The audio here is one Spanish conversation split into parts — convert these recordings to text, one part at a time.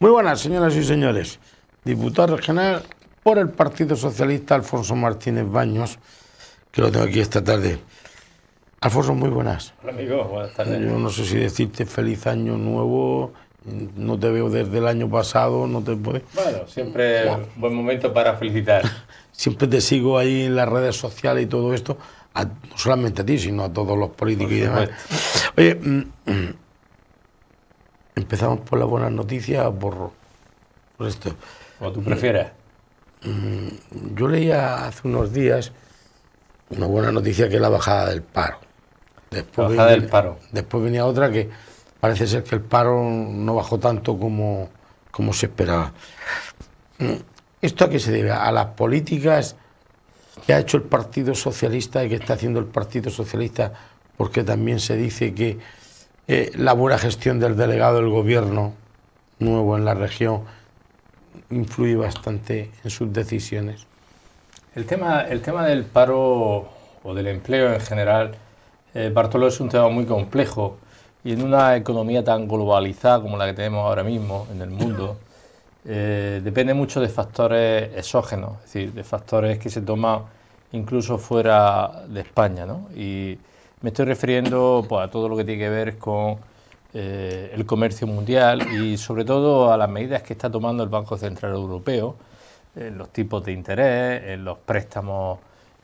Muy buenas, señoras y señores. Diputado regional por el Partido Socialista Alfonso Martínez Baños, que lo tengo aquí esta tarde. Alfonso, muy buenas. Hola, amigo. Buenas tardes. Yo no sé si decirte feliz año nuevo. No te veo desde el año pasado, no te puedes. Bueno, siempre buen momento para felicitar. siempre te sigo ahí en las redes sociales y todo esto, no solamente a ti, sino a todos los políticos y demás. Oye, mm, mm, empezamos por la buena noticia por, por esto. o tú prefieres mm, Yo leía hace unos días una buena noticia que es la bajada del paro. Después bajada del paro. Después venía otra que parece ser que el paro no bajó tanto como, como se esperaba. ¿Esto a qué se debe? ¿A las políticas que ha hecho el Partido Socialista y que está haciendo el Partido Socialista? Porque también se dice que eh, la buena gestión del delegado del gobierno nuevo en la región influye bastante en sus decisiones. El tema, el tema del paro o del empleo en general, eh, Bartolo, es un tema muy complejo y en una economía tan globalizada como la que tenemos ahora mismo en el mundo, eh, depende mucho de factores exógenos, es decir, de factores que se toman incluso fuera de España. ¿no? Y me estoy refiriendo pues, a todo lo que tiene que ver con eh, el comercio mundial y sobre todo a las medidas que está tomando el Banco Central Europeo, los tipos de interés, en los préstamos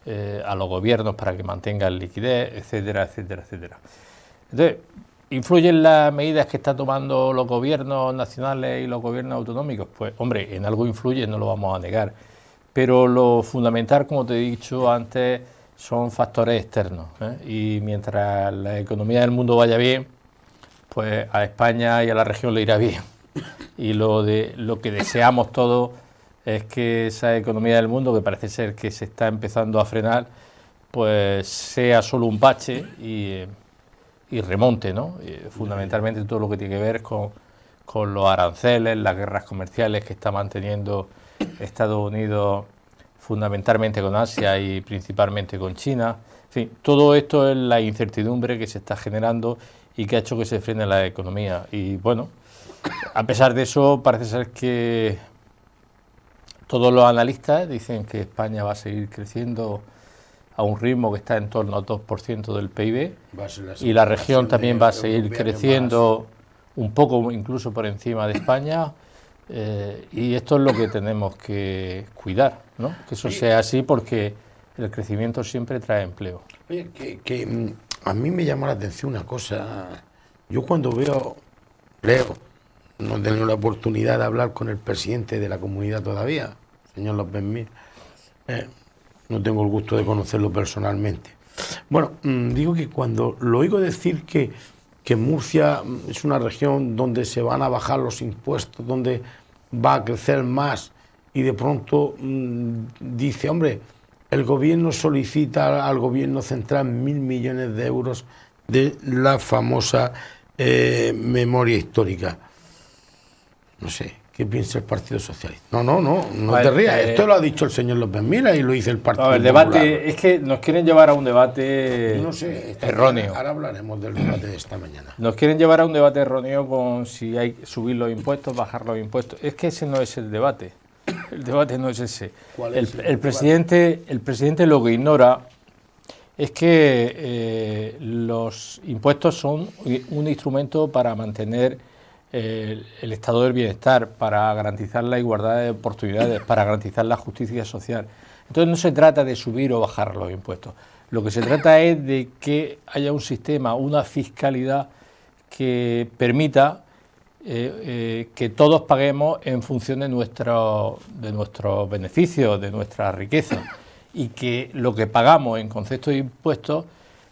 eh, a los gobiernos para que mantengan liquidez, etcétera, etcétera, etcétera. Entonces, ¿Influyen las medidas que están tomando los gobiernos nacionales y los gobiernos autonómicos? Pues hombre, en algo influye, no lo vamos a negar. Pero lo fundamental, como te he dicho antes, son factores externos. ¿eh? Y mientras la economía del mundo vaya bien, pues a España y a la región le irá bien. Y lo, de, lo que deseamos todos es que esa economía del mundo, que parece ser que se está empezando a frenar, pues sea solo un bache y eh, y remonte, ¿no? fundamentalmente todo lo que tiene que ver con, con, los aranceles, las guerras comerciales que está manteniendo Estados Unidos fundamentalmente con Asia y principalmente con China. En fin, todo esto es la incertidumbre que se está generando y que ha hecho que se frene la economía. Y bueno, a pesar de eso, parece ser que todos los analistas dicen que España va a seguir creciendo a un ritmo que está en torno al 2% del PIB y la región también va a seguir creciendo un poco incluso por encima de España eh, y esto es lo que tenemos que cuidar, ¿no? que eso sea así porque el crecimiento siempre trae empleo. Oye, que, mm, a mí me llama la atención una cosa, yo cuando veo, leo, no tengo la oportunidad de hablar con el presidente de la comunidad todavía, señor López Mir. Eh, no tengo el gusto de conocerlo personalmente. Bueno, mm, digo que cuando lo oigo decir que, Murcia mm, es una región donde se van a bajar los impuestos, donde va a crecer más, y de pronto mm, dice, hombre, el gobierno solicita al gobierno central mil millones de euros de la famosa eh, memoria histórica. No sé, ¿Qué piensa el Partido Socialista? No, no, no, no te rías. Eh, Esto lo ha dicho el señor López Mira y lo dice el Partido no, el debate es que nos quieren llevar a un debate erróneo. Ahora hablaremos del debate de esta mañana. Nos quieren llevar a un debate erróneo con si hay que subir los impuestos, bajar los impuestos. Es que ese no es el debate. El debate no es ese. el, presidente, el presidente lo que ignora es que eh, los impuestos son un instrumento para mantener el, estado del bienestar, para garantizar la igualdad de oportunidades, para garantizar la justicia social. Entonces no se trata de subir o bajar los impuestos. Lo que se trata es de que haya un sistema, una fiscalidad que permita eh, eh, que todos paguemos en función de, nuestro, de nuestros beneficios, de nuestra riqueza, y que lo que pagamos en concepto de impuestos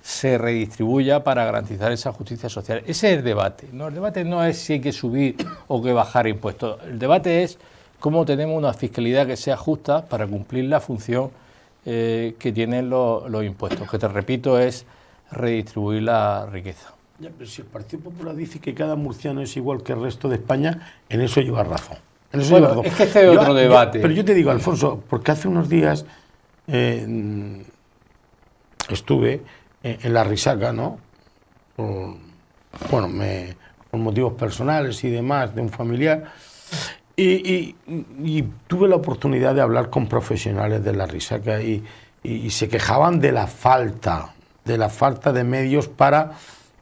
se redistribuya para garantizar esa justicia social. Ese es el debate. ¿no? El debate no es si hay que subir o que bajar impuestos. El debate es cómo tenemos una fiscalidad que sea justa para cumplir la función eh, que tienen los, impuestos, que te repito es redistribuir la riqueza. pero si el Partido Popular dice que cada murciano es igual que el resto de España, en eso lleva razón. En eso Es que este es otro debate. pero yo te digo, Alfonso, porque hace unos días eh, estuve en, la risaca, ¿no? Por, bueno, me, por motivos personales y demás, de un familiar. Y, tuve la oportunidad de hablar con profesionales de la risaca y, se quejaban de la falta, de la falta de medios para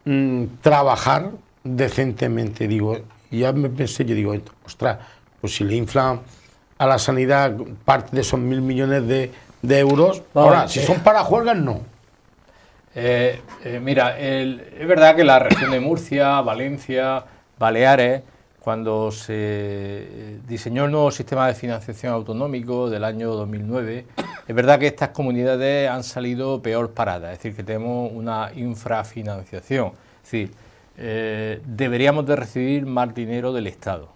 mm, trabajar decentemente. Digo, ya me pensé, yo digo, ostras, pues si le inflan a la sanidad parte de esos mil millones de, euros, ahora, si son para juegas, no. Eh, eh, mira, es verdad que la región de Murcia, Valencia, Baleares, cuando se diseñó el nuevo sistema de financiación autonómico del año 2009, es verdad que estas comunidades han salido peor paradas, es decir, que tenemos una infrafinanciación, es decir, eh, deberíamos de recibir más dinero del Estado.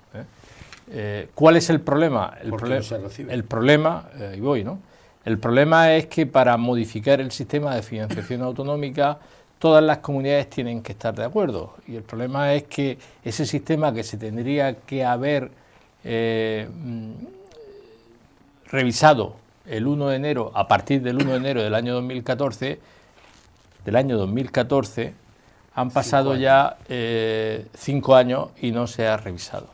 cuál es el problema? El, el problema, y voy, ¿no? El problema es que para modificar el sistema de financiación autonómica todas las comunidades tienen que estar de acuerdo y el problema es que ese sistema que se tendría que haber eh, mm, revisado el 1 de enero, a partir del 1 de enero del año 2014, del año 2014, han pasado ya eh, cinco años y no se ha revisado.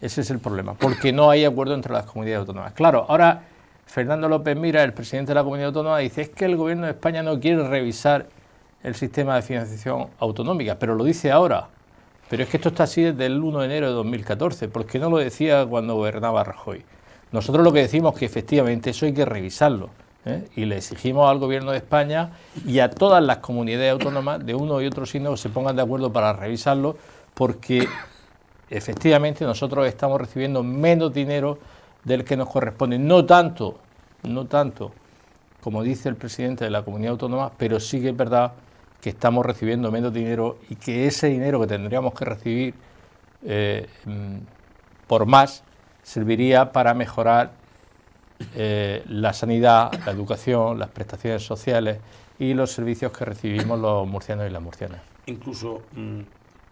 Ese es el problema, porque no hay acuerdo entre las comunidades autónomas. Claro, ahora Fernando López Mira, el presidente de la comunidad autónoma, dice es que el gobierno de España no quiere revisar el sistema de financiación autonómica, pero lo dice ahora. Pero es que esto está así desde el 1 de enero de 2014, porque no lo decía cuando gobernaba Rajoy. Nosotros lo que decimos es que efectivamente eso hay que revisarlo. ¿eh? Y le exigimos al gobierno de España y a todas las comunidades autónomas de uno y otro signo que se pongan de acuerdo para revisarlo, porque efectivamente nosotros estamos recibiendo menos dinero del que nos corresponde. No tanto, no tanto como dice el presidente de la comunidad autónoma, pero sí que es verdad que estamos recibiendo menos dinero y que ese dinero que tendríamos que recibir eh, mm, por más serviría para mejorar eh, la sanidad, la educación, las prestaciones sociales y los servicios que recibimos los murcianos y las murcianas. Incluso mm,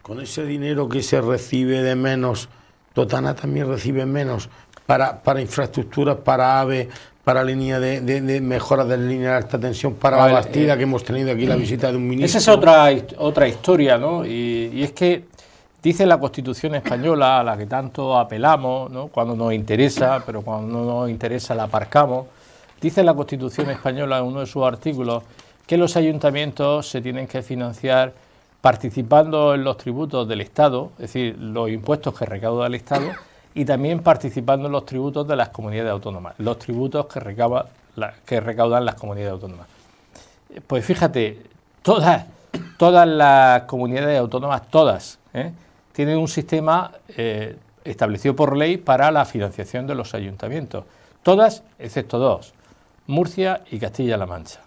con ese dinero que se recibe de menos, Totana también recibe menos, para, infraestructuras, para aves... para línea de, de, de mejora de línea de alta tensión, para la Bastida, eh, que hemos tenido aquí la eh, visita de un ministro. Esa es otra, otra historia, ¿no? Y, es que dice la Constitución española, a la que tanto apelamos, ¿no? cuando nos interesa, pero cuando no nos interesa la aparcamos, dice la Constitución española en uno de sus artículos que los ayuntamientos se tienen que financiar participando en los tributos del Estado, es decir, los impuestos que recauda el Estado, y también participando en los tributos de las comunidades autónomas, los tributos que, que recaudan las comunidades autónomas. Eh, pues fíjate, todas, todas las comunidades autónomas, todas, ¿eh? tienen un sistema eh, establecido por ley para la financiación de los ayuntamientos. Todas, excepto dos, Murcia y Castilla-La Mancha.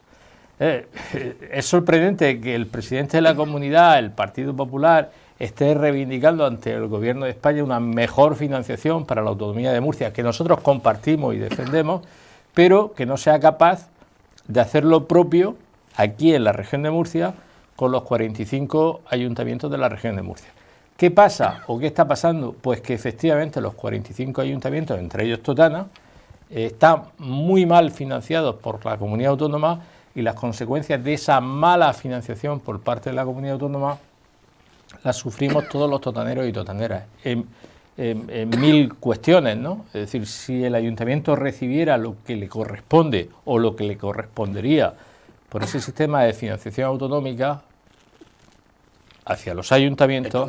es sorprendente que el presidente de la comunidad, el Partido Popular, esté reivindicando ante el Gobierno de España una mejor financiación para la autonomía de Murcia, que nosotros compartimos y defendemos, pero que no sea capaz de hacer lo propio aquí en la región de Murcia con los 45 ayuntamientos de la región de Murcia. ¿Qué pasa o qué está pasando? Pues que efectivamente los 45 ayuntamientos, entre ellos Totana, están muy mal financiados por la comunidad autónoma y las consecuencias de esa mala financiación por parte de la comunidad autónoma la sufrimos todos los totaneros y totaneras. En, mil cuestiones, ¿no? Es decir, si el ayuntamiento recibiera lo que le corresponde o lo que le correspondería por ese sistema de financiación autonómica hacia los ayuntamientos,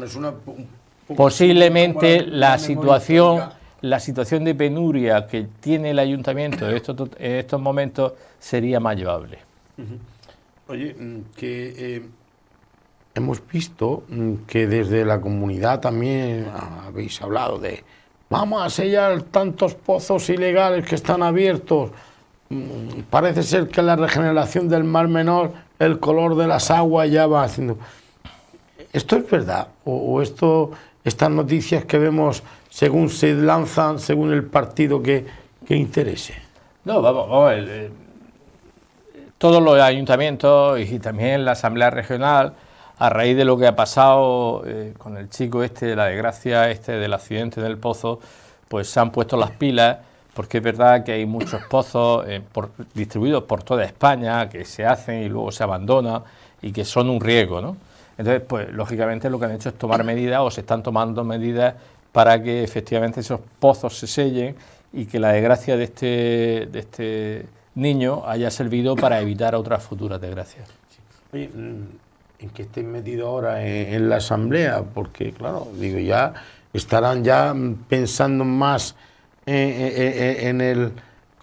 posiblemente la situación la situación de penuria que tiene el ayuntamiento en estos, momentos sería más llevable. Oye, mm, que eh, hemos visto mm, que desde la comunidad también habéis hablado de vamos a sellar tantos pozos ilegales que están abiertos. Mm, parece ser que la regeneración del mar menor, el color de las aguas ya va haciendo. ¿Esto es verdad? ¿O, esto, estas noticias que vemos según se lanzan, según el partido que, interese? No, vamos, eh, Todos los ayuntamientos y también la Asamblea Regional a raíz de lo que ha pasado eh, con el chico este, la desgracia este del accidente del pozo, pues se han puesto las pilas, porque es verdad que hay muchos pozos eh, distribuidos por toda España que se hacen y luego se abandonan y que son un riesgo, ¿no? Entonces, pues lógicamente lo que han hecho es tomar medidas o se están tomando medidas para que efectivamente esos pozos se sellen y que la desgracia de este, de este niño haya servido para evitar otras futuras desgracias. Mm, en que estén metidos ahora en, la asamblea, porque claro, digo, ya estarán ya pensando más en, el,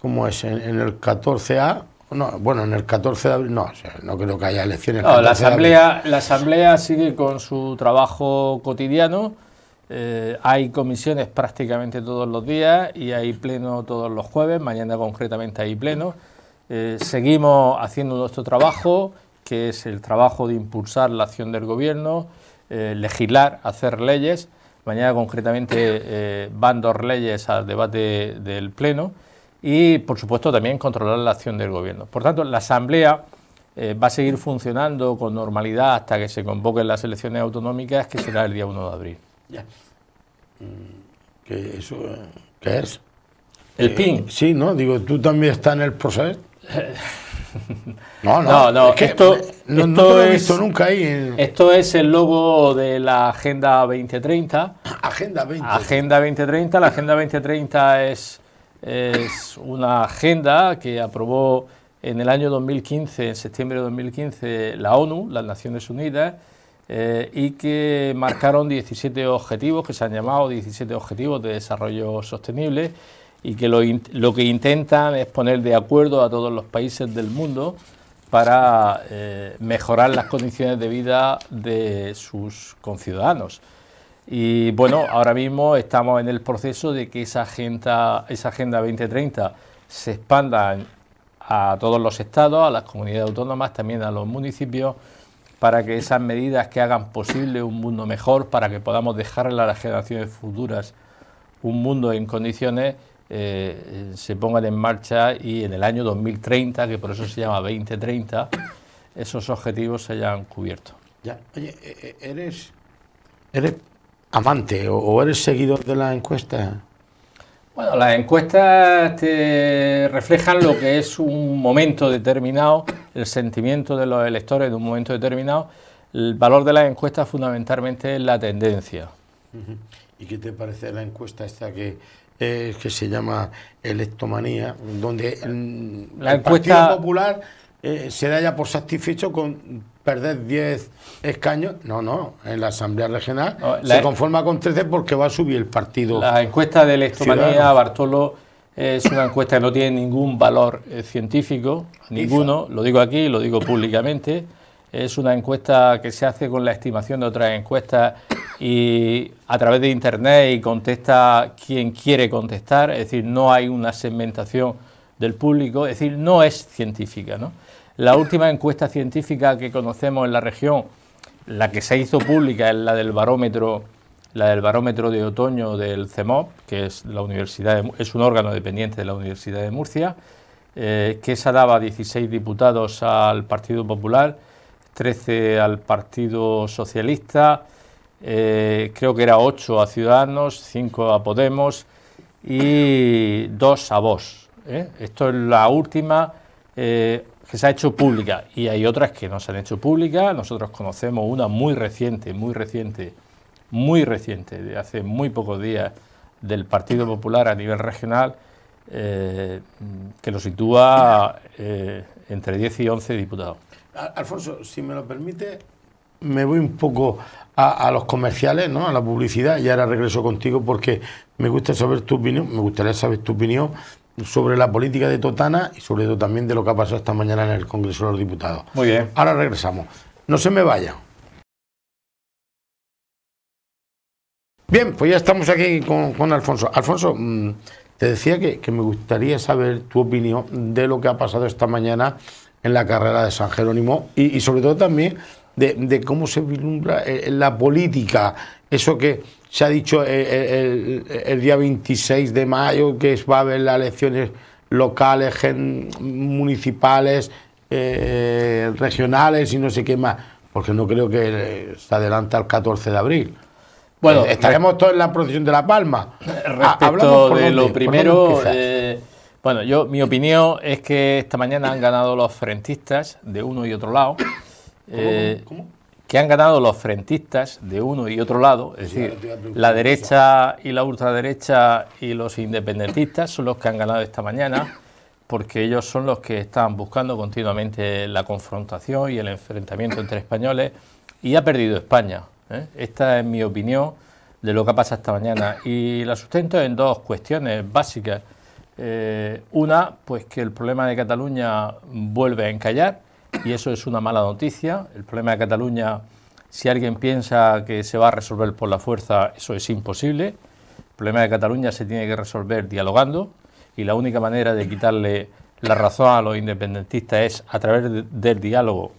¿cómo es?, en, el 14A. bueno, en el 14 de abril, no, no creo que haya elecciones. la asamblea, la asamblea sigue con su trabajo cotidiano. Eh, hay comisiones prácticamente todos los días y hay pleno todos los jueves. Mañana concretamente hay pleno. Eh, seguimos haciendo nuestro trabajo que es el trabajo de impulsar la acción del gobierno, eh, legislar, hacer leyes. Mañana concretamente eh, van dos leyes al debate del Pleno y, por supuesto, también controlar la acción del gobierno. Por tanto, la Asamblea eh, va a seguir funcionando con normalidad hasta que se convoquen las elecciones autonómicas, que será el día 1 de abril. Ya. Mm, ¿qué es? El PIN. Sí, ¿no? Digo, ¿tú también estás en el proceso? No, no, no, eh, esto, esto es, nunca ahí. Esto es el logo de la Agenda 2030. Agenda 20. Agenda 2030. La Agenda 2030 es, es una agenda que aprobó en el año 2015, en septiembre de 2015, la ONU, las Naciones Unidas, eh, y que marcaron 17 objetivos, que se han llamado 17 Objetivos de Desarrollo Sostenible y que lo, que intentan es poner de acuerdo a todos los países del mundo para eh, mejorar las condiciones de vida de sus conciudadanos. Y bueno, ahora mismo estamos en el proceso de que esa agenda, esa agenda 2030 se expanda a todos los estados, a las comunidades autónomas, también a los municipios, para que esas medidas que hagan posible un mundo mejor, para que podamos dejarle a las generaciones futuras un mundo en condiciones eh, se pongan en marcha y en el año 2030, que por eso se llama 2030, esos objetivos se hayan cubierto. Ya, oye, eh, eh, ¿eres, eres amante o, eres seguidor de la encuesta? Bueno, las encuestas te reflejan lo que es un momento determinado, el sentimiento de los electores de un momento determinado. El valor de las encuestas fundamentalmente es la tendencia. ¿Y qué te parece la encuesta esta que eh, que se llama Electomanía, donde mm, la encuesta... Partido Popular eh, se da ya por satisfecho con perder 10 escaños. No, no, en la Asamblea Regional se e- conforma con 13 porque va a subir el partido. La encuesta de Electomanía, Bartolo, es una encuesta que no tiene ningún valor eh, científico, ninguno, lo digo aquí, lo digo públicamente es una encuesta que se hace con la estimación de otras encuestas y a través de internet y contesta quien quiere contestar, es decir, no hay una segmentación del público, es decir, no es científica. La última encuesta científica que conocemos en la región, la que se hizo pública es la del barómetro, la del barómetro de otoño del CEMOP, que es la universidad, es un órgano dependiente de la Universidad de Murcia, eh, que se daba 16 diputados al Partido Popular 13 al Partido Socialista, eh, creo que era 8 a Ciudadanos, 5 a Podemos y 2 a Vos. ¿eh? Esto es la última eh, que se ha hecho pública y hay otras que no se han hecho públicas. Nosotros conocemos una muy reciente, muy reciente, muy reciente, de hace muy pocos días, del Partido Popular a nivel regional, que lo sitúa entre 10 y 11 diputados. Alfonso, si me lo permite, me voy un poco a, los comerciales, ¿no? a la publicidad, y ahora regreso contigo porque me gusta saber tu opinión, me gustaría saber tu opinión sobre la política de Totana y sobre todo también de lo que ha pasado esta mañana en el Congreso de los Diputados. Muy bien. Ahora regresamos. No se me vaya. Bien, pues ya estamos aquí con, Alfonso. Alfonso, mm, te decía que me gustaría saber tu opinión de lo que ha pasado esta mañana en la carrera de San Jerónimo y, sobre todo también de, cómo se vislumbra eh, eh, la política, eso que se ha dicho eh, el, día 26 de mayo, que va a haber las elecciones locales, municipales, regionales y no sé qué más, porque no creo que se adelanta al 14 de abril. Bueno, estaremos todos en la procesión de La Palma. Hablamos de lo primero, bueno, yo mi opinión es que esta mañana han ganado los frentistas de uno y otro lado. ¿Cómo? Eh, que han ganado los frentistas de uno y otro lado, es decir, la derecha y la ultraderecha y los independentistas son los que han ganado esta mañana, porque ellos son los que están buscando continuamente la confrontación y el enfrentamiento entre españoles, y ha perdido España. ¿eh? Esta es mi opinión de lo que ha pasado esta mañana, y la sustento en dos cuestiones básicas. Eh, una, pues que el problema de Cataluña vuelve a encallar y eso es una mala noticia. El problema de Cataluña, si alguien piensa que se va a resolver por la fuerza, eso es imposible. El problema de Cataluña se tiene que resolver dialogando y la única manera de quitarle la razón a los independentistas es a través del diálogo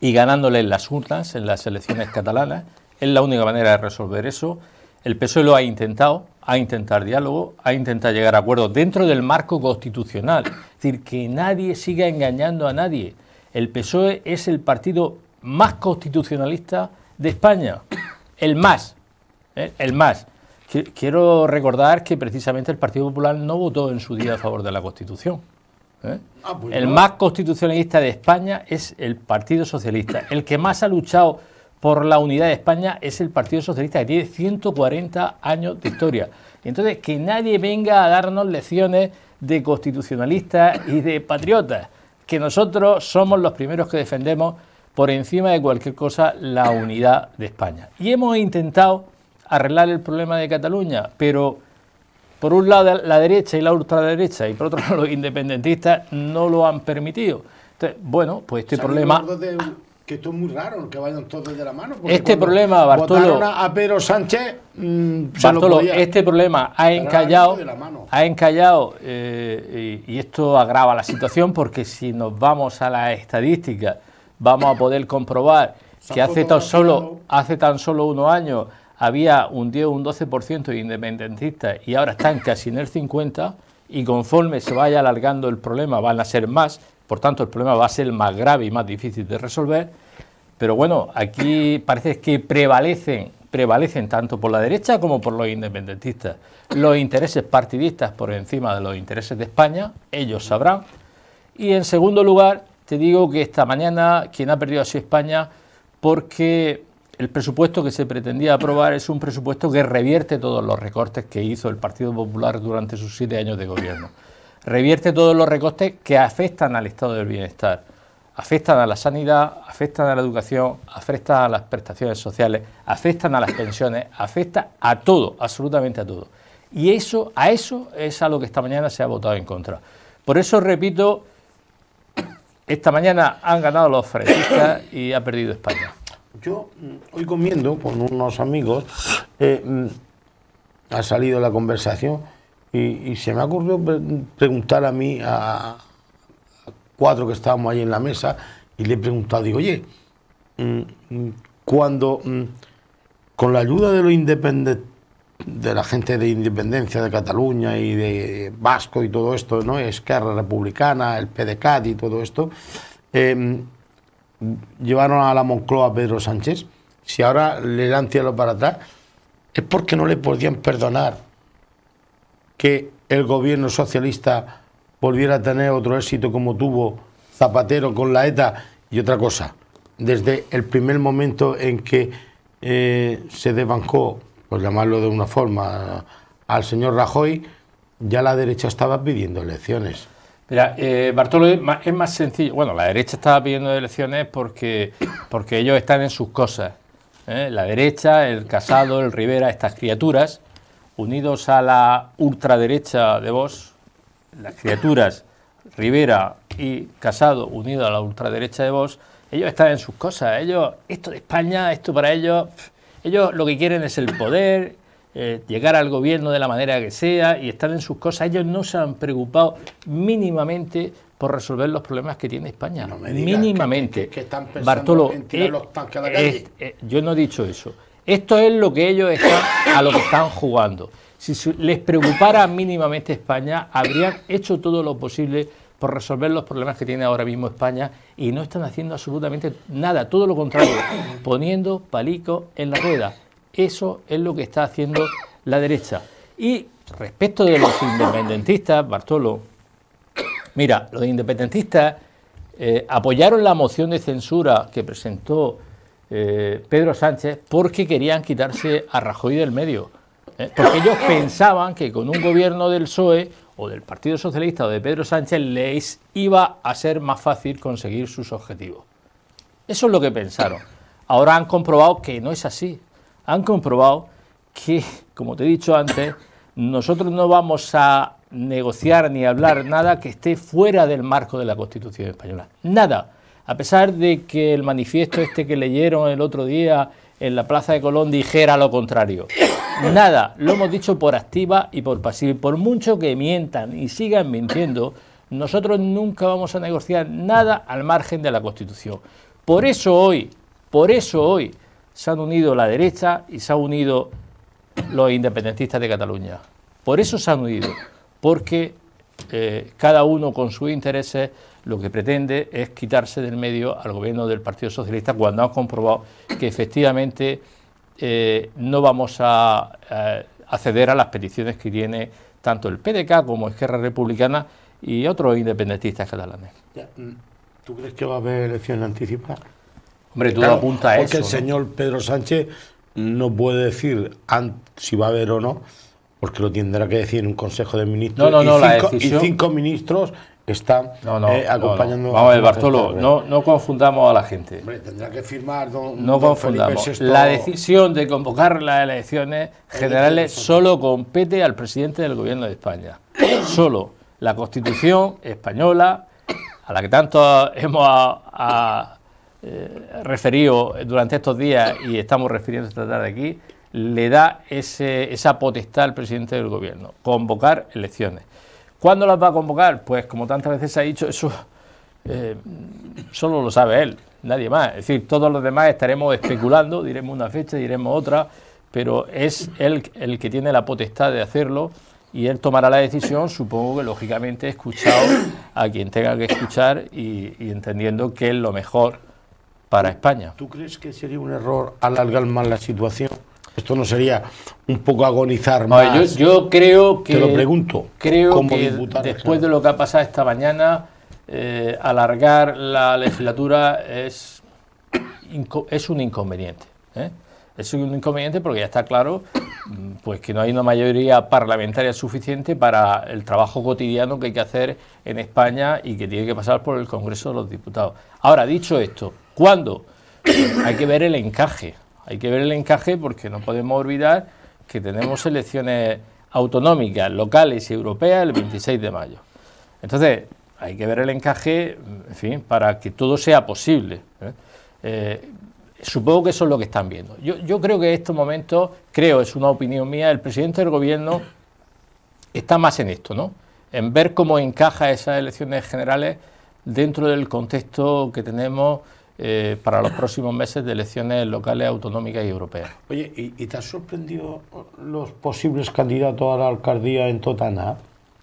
y en las urnas en las elecciones catalanas. Es la única manera de resolver eso. El PSOE lo ha intentado, a intentar diálogo, a intentar llegar a acuerdos dentro del marco constitucional. Es decir, que nadie siga engañando a nadie. El PSOE es el partido más constitucionalista de España, el más, ¿eh? el más. Quiero recordar que precisamente el Partido Popular no votó en su día a favor de la Constitución. ¿eh? Ah, pues el más constitucionalista de España es el Partido Socialista, el que más ha luchado por la unidad de España es el Partido Socialista que tiene 140 años de historia. Entonces, que nadie venga a darnos lecciones de constitucionalistas y de patriotas, que nosotros somos los primeros que defendemos por encima de cualquier cosa la unidad de España. Y hemos intentado arreglar el problema de Cataluña, pero por un lado la derecha y la ultraderecha y por otro lado los independentistas no lo han permitido. Entonces, bueno, pues este problema que esto es muy raro, que vayan todos de la mano. Este problema, Bartolo. A Sánchez, mm, Bartolo, este problema ha encallado, ha encallado eh, y, esto agrava la situación porque si nos vamos a las estadísticas, vamos a poder comprobar que hace tan solo, hace tan solo unos años había un 10 o un 12% de independentistas y ahora están casi en el 50% y conforme se vaya alargando el problema van a ser más, por tanto, el problema va a ser más grave y más difícil de resolver. Pero bueno, aquí parece que prevalecen, prevalecen tanto por la derecha como por los independentistas. Los intereses partidistas por encima de los intereses de España, ellos sabrán. Y en segundo lugar, te digo que esta mañana quien ha perdido así España porque el presupuesto que se pretendía aprobar es un presupuesto que revierte todos los recortes que hizo el Partido Popular durante sus siete años de gobierno. Revierte todos los recortes que afectan al estado del bienestar afectan a la sanidad, afectan a la educación, afectan a las prestaciones sociales, afectan a las pensiones, afecta a todo, absolutamente a todo. Y eso, a eso es a lo que esta mañana se ha votado en contra. Por eso repito, esta mañana han ganado los fresistas y ha perdido España. Yo mm, hoy comiendo con unos amigos, eh, mm, ha salido la conversación y, y, se me ha ocurrido preguntar a mí, a, cuatro que estábamos ahí en la mesa, y le he preguntado, digo, oye, mm, mm, cuando mm, con la ayuda de los independientes, de la gente de Independencia de Cataluña y de Vasco y todo esto, ¿no? Esquerra Republicana, el PDCAT y todo esto, em, llevaron a la Moncloa a Pedro Sánchez. Si ahora le dan cielo para atrás, es porque no le podían perdonar que el gobierno socialista volviera a tener otro éxito como tuvo Zapatero con la ETA. Y otra cosa, desde el primer momento en que eh, se desbancó, por llamarlo de una forma, al señor Rajoy, ya la derecha estaba pidiendo elecciones. Mira, eh, Bartolo, es más, sencillo. Bueno, la derecha estaba pidiendo elecciones porque, porque ellos están en sus cosas. ¿eh? La derecha, el Casado, el Rivera, estas criaturas, unidos a la ultraderecha de vos las criaturas Rivera y Casado unido a la ultraderecha de Vox, ellos están en sus cosas, ellos, esto de España, esto para ellos, ellos lo que quieren es el poder, eh, llegar al gobierno de la manera que sea y estar en sus cosas, ellos no se han preocupado mínimamente por resolver los problemas que tiene España. mínimamente. Bartolo, yo no he dicho eso. Esto es lo que ellos están, a lo que están jugando si les preocupara mínimamente España, habrían hecho todo lo posible por resolver los problemas que tiene ahora mismo España y no están haciendo absolutamente nada, todo lo contrario, poniendo palico en la rueda. Eso es lo que está haciendo la derecha. Y respecto de los independentistas, Bartolo, mira, los independentistas eh, apoyaron la moción de censura que presentó eh, Pedro Sánchez porque querían quitarse a Rajoy del medio ¿eh? Porque ellos pensaban que con un gobierno del PSOE o del Partido Socialista o de Pedro Sánchez les iba a ser más fácil conseguir sus objetivos. Eso es lo que pensaron. Ahora han comprobado que no es así. Han comprobado que, como te he dicho antes, nosotros no vamos a negociar ni hablar nada que esté fuera del marco de la Constitución española. Nada. A pesar de que el manifiesto este que leyeron el otro día en la Plaza de Colón dijera lo contrario. Nada, lo hemos dicho por activa y por pasiva. por mucho que mientan y sigan mintiendo, nosotros nunca vamos a negociar nada al margen de la Constitución. Por eso hoy, por eso hoy se han unido la derecha y se han unido los independentistas de Cataluña. Por eso se han unido, porque eh, cada uno con sus intereses lo que pretende es quitarse del medio al gobierno del Partido Socialista cuando han comprobado que efectivamente eh, no vamos a, eh, acceder a las peticiones que tiene tanto el PDK como Esquerra Republicana y otros independentistas catalanes. Mm, ¿Tú crees que va a haber elecciones anticipadas? Hombre, tú claro, apunta a eso. Porque el señor Pedro Sánchez no puede decir si va a haber o no, porque lo tendrá que decir en un Consejo de Ministros. No, no, y, cinco, y cinco ministros está eh, no, acompañando. Vamos, el Bartolo, no, confundamos a la gente. tendrá que firmar No confundamos. La decisión de convocar las elecciones generales solo compete al presidente del gobierno de España. solo. La Constitución española, a la que tanto hemos eh, referido durante estos días y estamos refiriendo esta tarde aquí, le da esa potestad al presidente del gobierno, convocar elecciones. ¿Cuándo las va a convocar? Pues como tantas veces se ha dicho, eso eh, solo lo sabe él, nadie más. Es decir, todos los demás estaremos especulando, diremos una fecha, diremos otra, pero es él el que tiene la potestad de hacerlo y él tomará la decisión, supongo que lógicamente escuchado a quien tenga que escuchar y, y entendiendo que es lo mejor para España. ¿Tú crees que sería un error alargar más la situación? Esto no sería un poco agonizar más. yo, creo que. Te lo pregunto. Creo después de lo que ha pasado esta mañana, eh, alargar la legislatura es, es un inconveniente. ¿eh? Es un inconveniente porque ya está claro mm, pues que no hay una mayoría parlamentaria suficiente para el trabajo cotidiano que hay que hacer en España y que tiene que pasar por el Congreso de los Diputados. Ahora, dicho esto, ¿cuándo? hay que ver el encaje. Hay que ver el encaje porque no podemos olvidar que tenemos elecciones autonómicas, locales y europeas el 26 de mayo. Entonces, hay que ver el encaje, en fin, para que todo sea posible. ¿eh? Eh, supongo que eso es lo que están viendo. Yo, creo que en estos momentos, creo, es una opinión mía, el presidente del gobierno está más en esto, ¿no? En ver cómo encaja esas elecciones generales dentro del contexto que tenemos eh, para los próximos meses de elecciones locales, autonómicas y europeas. Oye, ¿y, te han sorprendido los posibles candidatos a la alcaldía en Totana?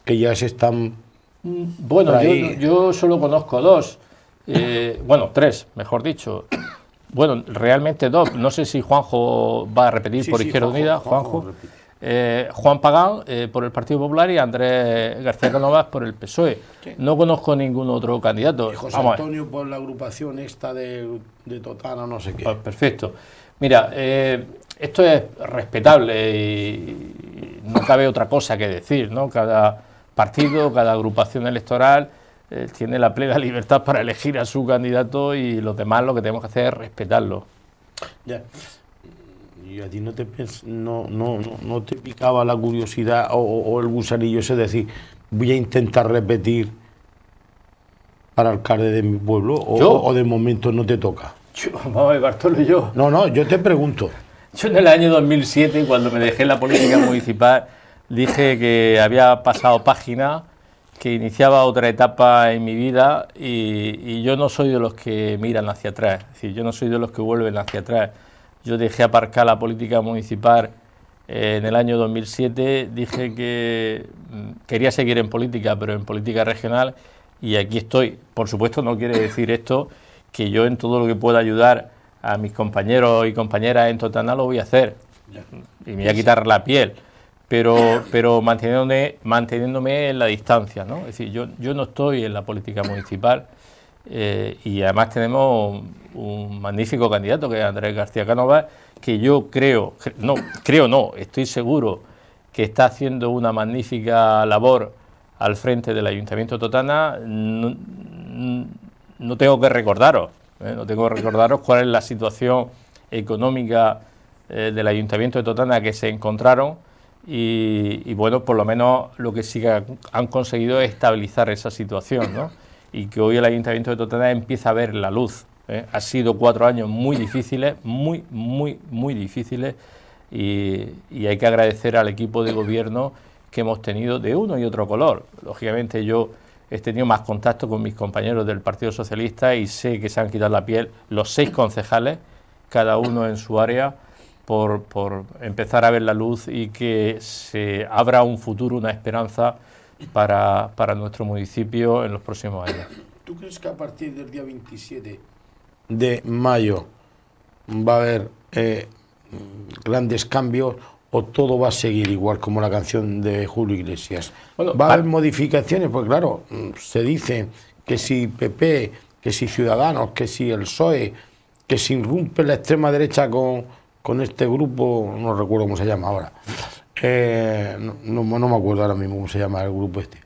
Que ya se están. Mm, bueno, yo, solo conozco dos, eh, bueno, tres, mejor dicho. Bueno, realmente dos. No sé si Juanjo va a repetir por Izquierda Unida. Juanjo eh, Juan Pagán eh, por el Partido Popular y Andrés García Canovas por el PSOE. No conozco ningún otro candidato. José Antonio por la agrupación esta de, Totana, no sé qué. Pues perfecto. Mira, eh, esto es respetable y, no cabe otra cosa que decir, ¿no? Cada partido, cada agrupación electoral tiene la plena libertad para elegir a su candidato y los demás lo que tenemos que hacer es respetarlo. Ya y a ti no te, no, no, no te picaba la curiosidad o, el gusanillo ese de decir, voy a intentar repetir para alcalde de mi pueblo o, de momento no te toca? Yo, vamos a Bartolo, yo. No, no, yo te pregunto. Yo en el año 2007, cuando me dejé en la política municipal, dije que había pasado página, que iniciaba otra etapa en mi vida y, yo no soy de los que miran hacia atrás, yo no soy de los que vuelven hacia atrás. Yo dejé aparcar la política municipal eh, en el año 2007, dije que mm, quería seguir en política, pero en política regional, y aquí estoy. Por supuesto, no quiere decir esto que yo en todo lo que pueda ayudar a mis compañeros y compañeras en Totana lo voy a hacer. Y me voy a quitar la piel, pero, pero manteniéndome, manteniéndome en la distancia. ¿no? Es decir, yo, yo no estoy en la política municipal. Eh, y además tenemos un, magnífico candidato que es Andrés García Cánovas, que yo creo, no, creo no, estoy seguro que está haciendo una magnífica labor al frente del Ayuntamiento de Totana. No, tengo que recordaros, ¿eh? no tengo que recordaros cuál es la situación económica eh, del Ayuntamiento de Totana que se encontraron. Y, bueno, por lo menos lo que sí han conseguido es estabilizar esa situación, ¿no? y que hoy el Ayuntamiento de Totana empieza a ver la luz. ¿eh? Ha sido cuatro años muy difíciles, muy, muy, muy difíciles y, hay que agradecer al equipo de gobierno que hemos tenido de uno y otro color. Lógicamente yo he tenido más contacto con mis compañeros del Partido Socialista y sé que se han quitado la piel los seis concejales, cada uno en su área, por, por empezar a ver la luz y que se abra un futuro, una esperanza para, nuestro municipio en los próximos años. ¿Tú crees que a partir del día 27 de mayo va a haber eh, grandes cambios o todo va a seguir igual como la canción de Julio Iglesias? ¿Va a haber modificaciones? Pues claro, se dice que si PP, que si Ciudadanos, que si el PSOE, que si irrumpe la extrema derecha con este grupo, no recuerdo cómo se llama ahora, eh, no, me acuerdo ahora mismo cómo se llama el grupo este.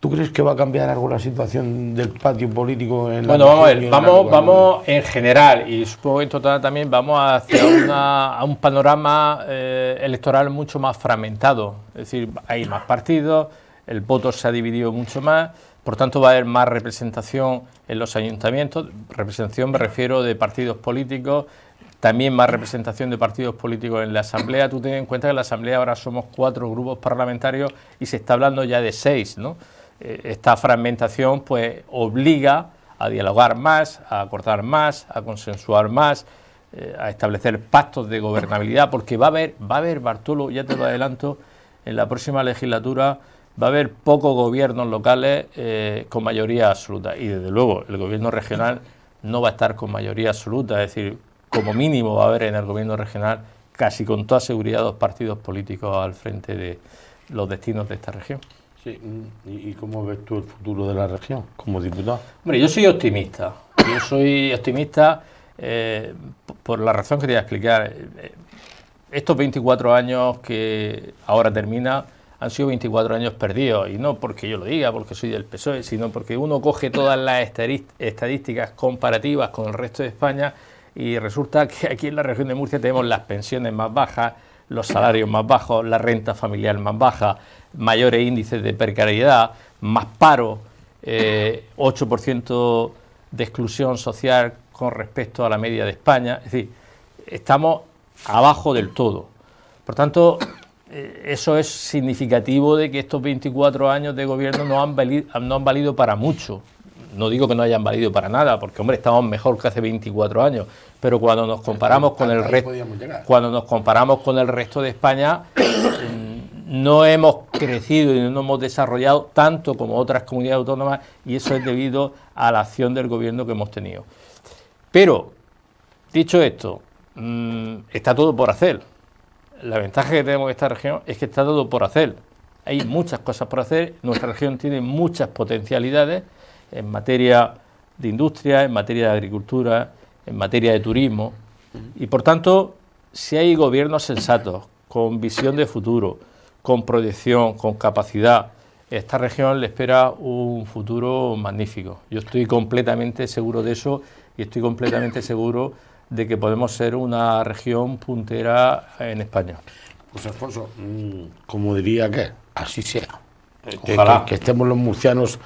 ¿Tú crees que va a cambiar algo la situación del patio político en la Bueno, vamos a ver, vamos, vamos en general y supongo que en total también vamos hacia una, a un panorama eh, electoral mucho más fragmentado. Es decir, hay más partidos, el voto se ha dividido mucho más, por tanto va a haber más representación en los ayuntamientos. Representación me refiero de partidos políticos, también más representación de partidos políticos en la Asamblea. Tú ten en cuenta que en la Asamblea ahora somos cuatro grupos parlamentarios y se está hablando ya de seis, ¿no? Eh, esta fragmentación pues obliga a dialogar más, a acordar más, a consensuar más, eh, a establecer pactos de gobernabilidad, porque va a haber, va a haber, Bartolo, ya te lo adelanto, en la próxima legislatura va a haber pocos gobiernos locales eh, con mayoría absoluta. Y desde luego el gobierno regional no va a estar con mayoría absoluta, es decir, como mínimo va a haber en el gobierno regional casi con toda seguridad dos partidos políticos al frente de los destinos de esta región. Sí, ¿y cómo ves tú el futuro de la región como diputado? Hombre, yo soy optimista. Yo soy optimista eh, por la razón que te voy a explicar. Eh, estos 24 años que ahora termina han sido 24 años perdidos, y no porque yo lo diga, porque soy del PSOE, sino porque uno coge todas las estadísticas comparativas con el resto de España y resulta que aquí en la región de Murcia tenemos las pensiones más bajas, los salarios más bajos, la renta familiar más baja, mayores índices de precariedad, más paro, 8% eh, de exclusión social con respecto a la media de España. Es decir, estamos abajo del todo. Por tanto, eh, eso es significativo de que estos 24 años de gobierno no han no han valido para mucho no digo que no hayan valido para nada, porque hombre, estamos mejor que hace 24 años, pero cuando nos comparamos con el resto cuando nos comparamos con el resto de España mm, no hemos crecido y no hemos desarrollado tanto como otras comunidades autónomas y eso es debido a la acción del gobierno que hemos tenido. Pero dicho esto, mm, está todo por hacer. La ventaja que tenemos en esta región es que está todo por hacer. Hay muchas cosas por hacer, nuestra región tiene muchas potencialidades en materia de industria, en materia de agricultura, en materia de turismo. Y por tanto, si hay gobiernos sensatos, con visión de futuro, con proyección, con capacidad, esta región le espera un futuro magnífico. Yo estoy completamente seguro de eso y estoy completamente seguro de que podemos ser una región puntera en España. Pues Alfonso, mm, como diría que así sea. Eh, ojalá. que estemos los murcianos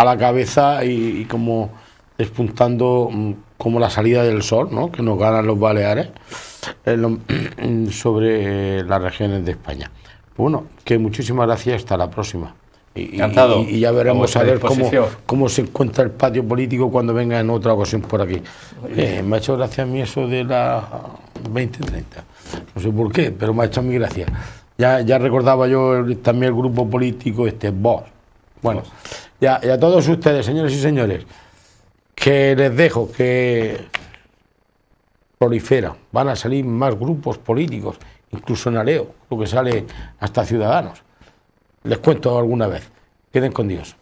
a la cabeza y, como despuntando mm, como la salida del sol, ¿no? que nos ganan los Baleares eh, sobre eh, las regiones de España. Bueno, que muchísimas gracias, hasta la próxima. Y, Encantado. Y, ya veremos a ver cómo, cómo, se encuentra el patio político cuando venga en otra ocasión por aquí. Eh, me ha hecho gracia a mí eso de las 2030. No sé por qué, pero me ha hecho mi gracia. Ya, ya recordaba yo también el grupo político, este Vox. Bueno, ya a, todos ustedes, señores y señores, que les dejo que prolifera, van a salir más grupos políticos, incluso en Areo, lo que sale hasta Ciudadanos. Les cuento alguna vez. Queden con Dios.